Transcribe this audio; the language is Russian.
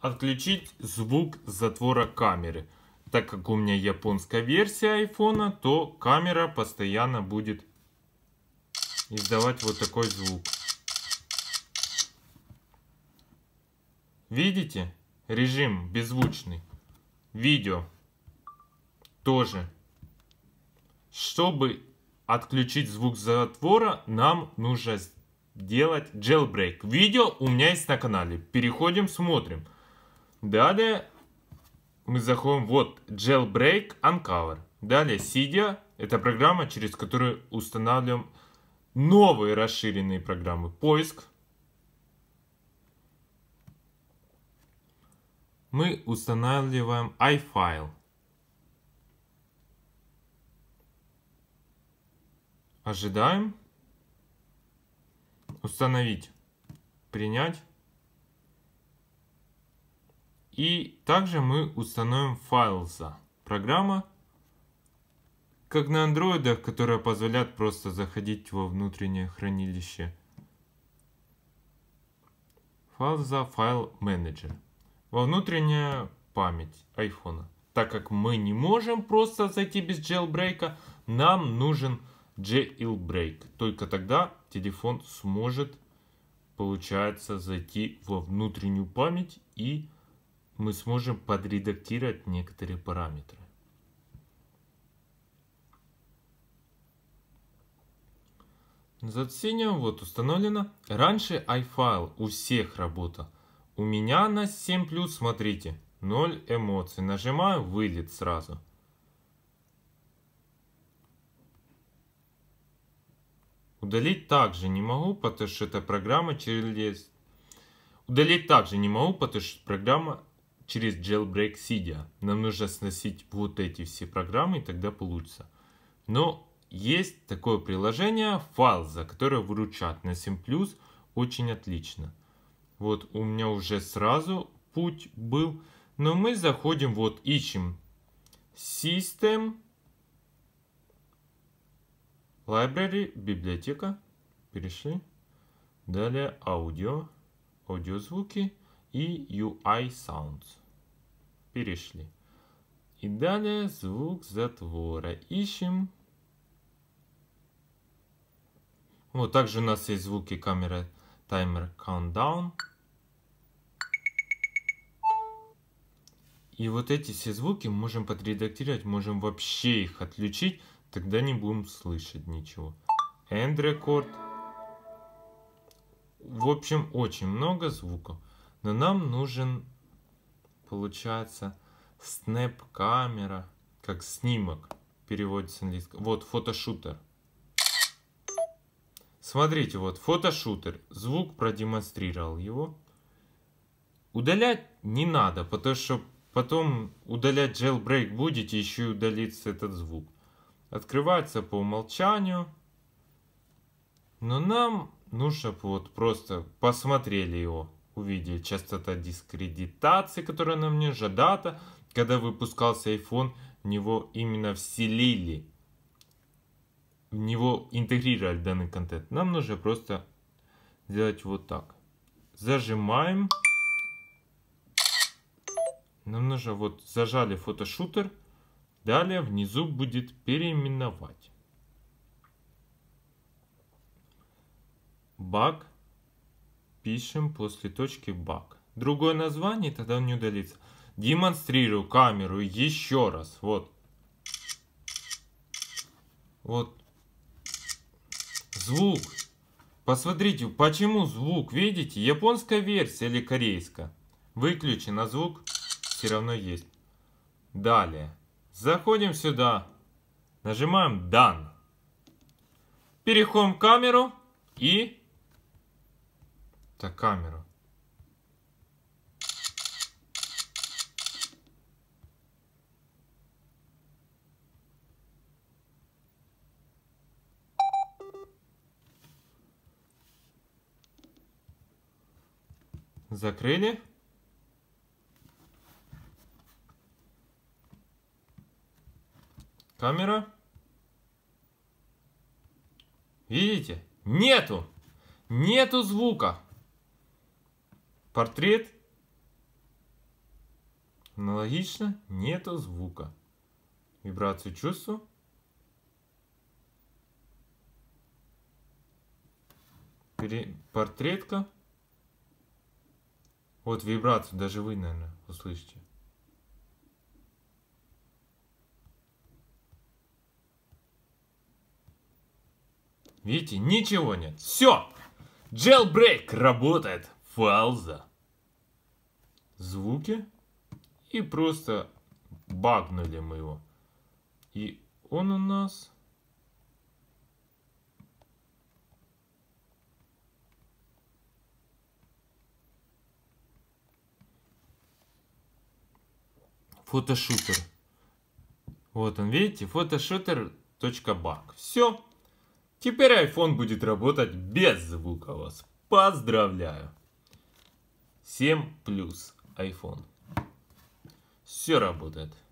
отключить звук затвора камеры. Так как у меня японская версия айфона, то камера постоянно будет издавать вот такой звук. Видите? Режим беззвучный. Видео тоже. Чтобы отключить звук затвора, нам нужно сделать jailbreak. Видео у меня есть на канале. Переходим, смотрим. Смотрим. Далее мы заходим, вот, Jailbreak Uncover. Далее Cydia, это программа, через которую устанавливаем новые расширенные программы. Поиск. Мы устанавливаем iFile. Ожидаем. Установить. Принять. И также мы установим файл Программа, как на андроидах, которая позволяет просто заходить во внутреннее хранилище. Файл файл менеджер. Во внутренняя память айфона. Так как мы не можем просто зайти без джелбрейка, нам нужен jailbreak. Только тогда телефон сможет, получается, зайти во внутреннюю память и мы сможем подредактировать некоторые параметры. За синим вот установлено. Раньше iFile у всех работал. У меня на 7 плюс, смотрите, 0 эмоций. Нажимаю, вылет сразу. Удалить также не могу, потому что эта программа через... Удалить также не могу, потому что программа через Jailbreak Cydia. Нам нужно сносить вот эти все программы, и тогда получится. Но есть такое приложение Falza, которое выручат на 7 очень отлично. Вот у меня уже сразу путь был. Но мы заходим, вот ищем System Library, библиотека. Перешли. Далее аудио, аудиозвуки. звуки и UI Sounds. Перешли. И далее звук затвора. Ищем. Вот также у нас есть звуки камеры таймер countdown. И вот эти все звуки можем подредактировать, можем вообще их отключить, тогда не будем слышать ничего. End record. В общем, очень много звуков. Но нам нужен, получается, снэп-камера, как снимок, переводится с английского. Вот, фотошутер. Смотрите, вот, фотошутер. Звук продемонстрировал его. Удалять не надо, потому что потом удалять jailbreak будете, еще и удалится этот звук. Открывается по умолчанию. Но нам нужно вот просто посмотрели его увидели. Частота дискредитации, которая нам нужна, дата, когда выпускался iPhone, в него именно вселили, в него интегрировали данный контент. Нам нужно просто сделать вот так. Зажимаем. Нам нужно вот зажали фотошутер. Далее внизу будет переименовать. Бак пишем после точки бак. Другое название, тогда он не удалится. Демонстрирую камеру еще раз. Вот. Вот. Звук. Посмотрите, почему звук, видите, японская версия или корейская. Выключен, а звук все равно есть. Далее. Заходим сюда. Нажимаем Done. Переходим в камеру и так, камера. Закрыли. Камера. Видите? Нету. Нету звука. Портрет. Аналогично нету звука. Вибрацию чувствую. Портретка. Вот вибрацию даже вы, наверное, услышите. Видите, ничего нет. Все! Jailbreak работает фалза, звуки и просто багнули мы его. И он у нас... Фотошутер. Вот он, видите, фотошутер.баг. Все. Теперь iPhone будет работать без звука вас. Поздравляю! 7 плюс iPhone. Все работает.